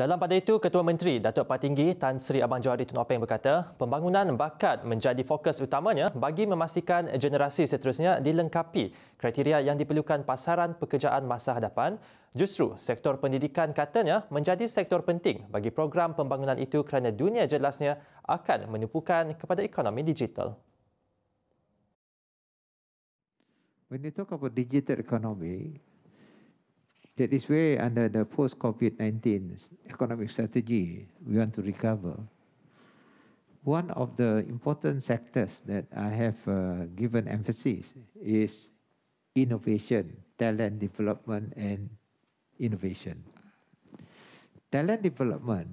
Dalam pada itu, Ketua Menteri Datuk Patinggi Tan Sri Abang Johari Tun Openg berkata, pembangunan bakat menjadi fokus utamanya bagi memastikan generasi seterusnya dilengkapi kriteria yang diperlukan pasaran pekerjaan masa hadapan. Justru, sektor pendidikan katanya menjadi sektor penting bagi program pembangunan itu kerana dunia jelasnya akan menumpukan kepada ekonomi digital. When you talk about digital economy, That is where, under the post COVID 19 economic strategy, we want to recover. One of the important sectors that I have uh, given emphasis is innovation, talent development, and innovation. Talent development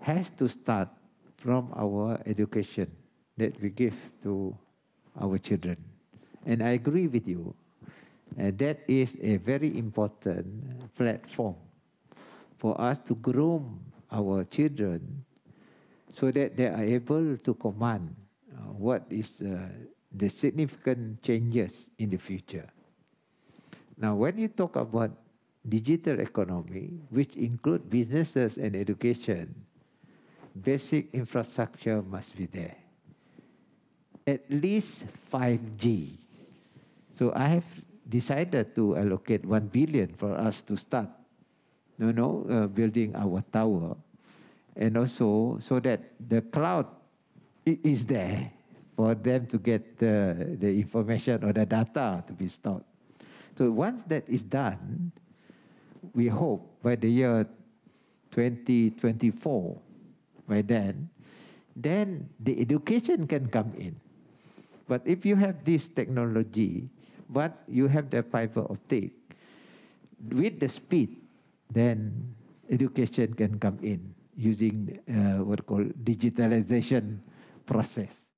has to start from our education that we give to our children. And I agree with you and uh, that is a very important platform for us to groom our children so that they are able to command uh, what is the, uh, the significant changes in the future. Now, when you talk about digital economy, which include businesses and education, basic infrastructure must be there. At least 5G. So I have decided to allocate 1 billion for us to start you know, uh, building our tower. And also so that the cloud is there for them to get the, the information or the data to be stored. So once that is done, we hope by the year 2024, by then, then the education can come in. But if you have this technology, but you have the fiber optic. With the speed, then education can come in using uh, what we call digitalization process.